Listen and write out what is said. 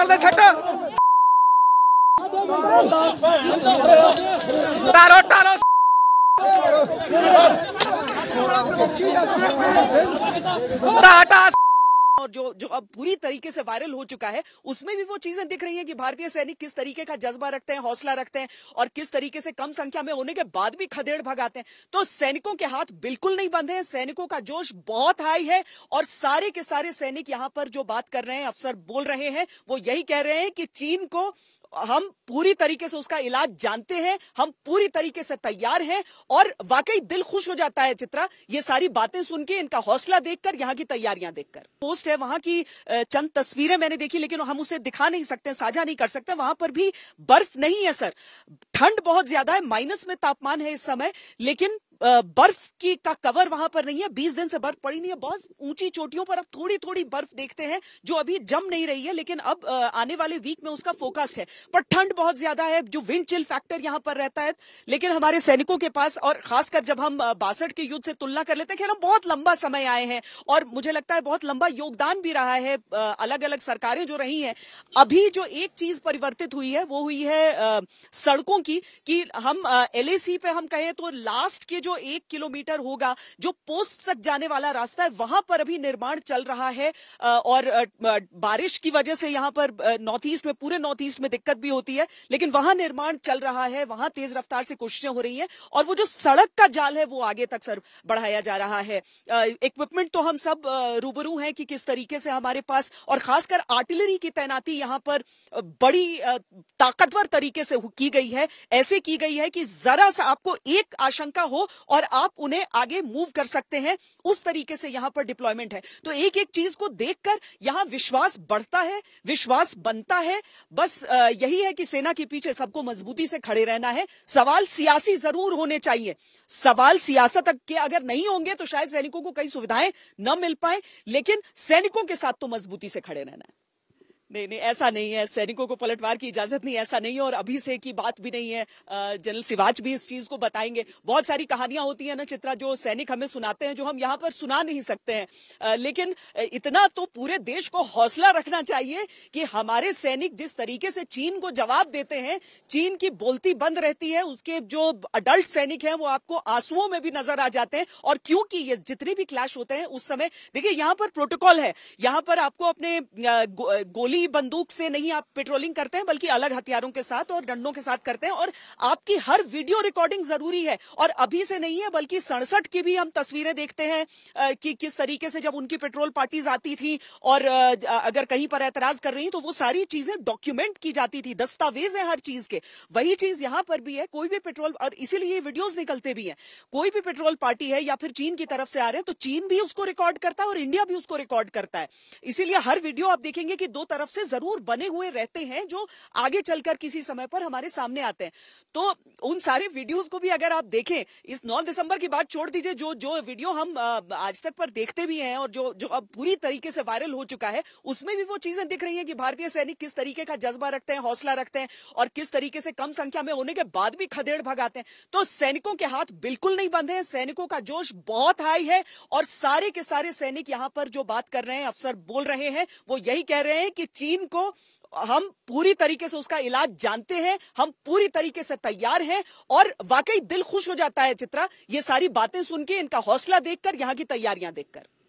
ਸਾਲ ਦਾ ਛੱਟ ਤਾਰੋ ਤਾਰੋ ਟਾਟਾ और जो जो अब पूरी तरीके से वायरल हो चुका है उसमें भी वो चीजें दिख रही हैं कि भारतीय सैनिक किस तरीके का जज्बा रखते हैं हौसला रखते हैं और किस तरीके से कम संख्या में होने के बाद भी खदेड़ भगाते हैं तो सैनिकों के हाथ बिल्कुल नहीं बंधे हैं सैनिकों का जोश बहुत हाई है और सारे के सारे सैनिक यहां पर जो बात कर रहे हैं अफसर बोल रहे हैं वो यही कह रहे हैं कि चीन को हम पूरी तरीके से उसका इलाज जानते हैं हम पूरी तरीके से तैयार हैं और वाकई दिल खुश हो जाता है चित्रा ये सारी बातें सुन के इनका हौसला देखकर यहाँ की तैयारियां देखकर पोस्ट है वहां की चंद तस्वीरें मैंने देखी लेकिन हम उसे दिखा नहीं सकते साझा नहीं कर सकते वहां पर भी बर्फ नहीं है सर ठंड बहुत ज्यादा है माइनस में तापमान है इस समय लेकिन बर्फ की का कवर वहां पर नहीं है बीस दिन से बर्फ पड़ी नहीं है बहुत ऊंची चोटियों पर अब थोड़ी थोड़ी बर्फ देखते हैं जो अभी जम नहीं रही है लेकिन अब आने वाले वीक में उसका फोकस है पर ठंड बहुत ज्यादा है जो विंड चिल फैक्टर यहां पर रहता है लेकिन हमारे सैनिकों के पास और खासकर जब हम बासठ के युद्ध से तुलना कर लेते हैं खेल हम बहुत लंबा समय आए हैं और मुझे लगता है बहुत लंबा योगदान भी रहा है अलग अलग सरकारें जो रही है अभी जो एक चीज परिवर्तित हुई है वो हुई है सड़कों की की कि हम एल पे हम कहें तो लास्ट के जो एक किलोमीटर होगा जो पोस्ट तक जाने वाला रास्ता है वहां पर अभी निर्माण चल रहा है और बारिश की वजह से यहां पर नॉर्थ ईस्ट में पूरे नॉर्थ ईस्ट में दिक्कत भी होती है लेकिन वहां निर्माण चल रहा है वहां तेज रफ्तार से कोशिशें हो रही है और वो जो सड़क का जाल है वो आगे तक सर बढ़ाया जा रहा है इक्विपमेंट तो हम सब रूबरू हैं कि किस तरीके से हमारे पास और खासकर आर्टिलरी की तैनाती यहां पर बड़ी ताकतवर तरीके से की गई है ऐसे की गई है कि जरा सा आपको एक आशंका हो और आप उन्हें आगे मूव कर सकते हैं उस तरीके से यहां पर डिप्लॉयमेंट है तो एक एक चीज को देखकर यहां विश्वास बढ़ता है विश्वास बनता है बस यही है कि सेना के पीछे सबको मजबूती से खड़े रहना है सवाल सियासी जरूर होने चाहिए सवाल सियासत के अगर नहीं होंगे तो शायद सैनिकों को कई सुविधाएं न मिल पाए लेकिन सैनिकों के साथ तो मजबूती से खड़े रहना है नहीं नहीं ऐसा नहीं है सैनिकों को पलटवार की इजाजत नहीं ऐसा नहीं है और अभी से की बात भी नहीं है जनरल सिवाच भी इस चीज को बताएंगे बहुत सारी कहानियां होती है ना चित्रा जो सैनिक हमें सुनाते हैं जो हम यहाँ पर सुना नहीं सकते हैं लेकिन इतना तो पूरे देश को हौसला रखना चाहिए कि हमारे सैनिक जिस तरीके से चीन को जवाब देते हैं चीन की बोलती बंद रहती है उसके जो अडल्ट सैनिक है वो आपको आंसुओं में भी नजर आ जाते हैं और क्योंकि ये जितने भी क्लैश होते हैं उस समय देखिये यहाँ पर प्रोटोकॉल है यहाँ पर आपको अपने गोली छोटी बंदूक से नहीं आप पेट्रोलिंग करते हैं बल्कि अलग हथियारों के साथ और डंडों के साथ करते हैं और आपकी हर वीडियो रिकॉर्डिंग जरूरी है और अभी से नहीं है बल्कि सड़सठ की भी हम तस्वीरें देखते हैं कि किस तरीके से जब उनकी पेट्रोल पार्टीज आती थी और अगर कहीं पर एतराज कर रही तो वो सारी चीजें डॉक्यूमेंट की जाती थी दस्तावेज है हर चीज के वही चीज यहां पर भी है कोई भी पेट्रोल और इसीलिए वीडियोज निकलते भी है कोई भी पेट्रोल पार्टी है या फिर चीन की तरफ से आ रहे हैं तो चीन भी उसको रिकॉर्ड करता है और इंडिया भी उसको रिकॉर्ड करता है इसीलिए हर वीडियो आप देखेंगे कि दो तरफ से जरूर बने हुए रहते हैं जो आगे चलकर किसी समय पर हमारे सामने आते हैं तो उन सारे वीडियोस को भी अगर आप देखें इस 9 दिसंबर की बात छोड़ दीजिए जो जो वीडियो हम आज तक पर देखते भी हैं और जो जो अब पूरी तरीके से वायरल हो चुका है उसमें भी वो चीजें दिख रही है कि भारतीय सैनिक किस तरीके का जज्बा रखते हैं हौसला रखते हैं और किस तरीके से कम संख्या में होने के बाद भी खदेड़ भगाते हैं तो सैनिकों के हाथ बिल्कुल नहीं बंधे हैं सैनिकों का जोश बहुत हाई है और सारे के सारे सैनिक यहां पर जो बात कर रहे हैं अफसर बोल रहे हैं वो यही कह रहे हैं कि चीन को हम पूरी तरीके से उसका इलाज जानते हैं हम पूरी तरीके से तैयार हैं और वाकई दिल खुश हो जाता है चित्रा ये सारी बातें सुन के इनका हौसला देखकर यहाँ की तैयारियां देखकर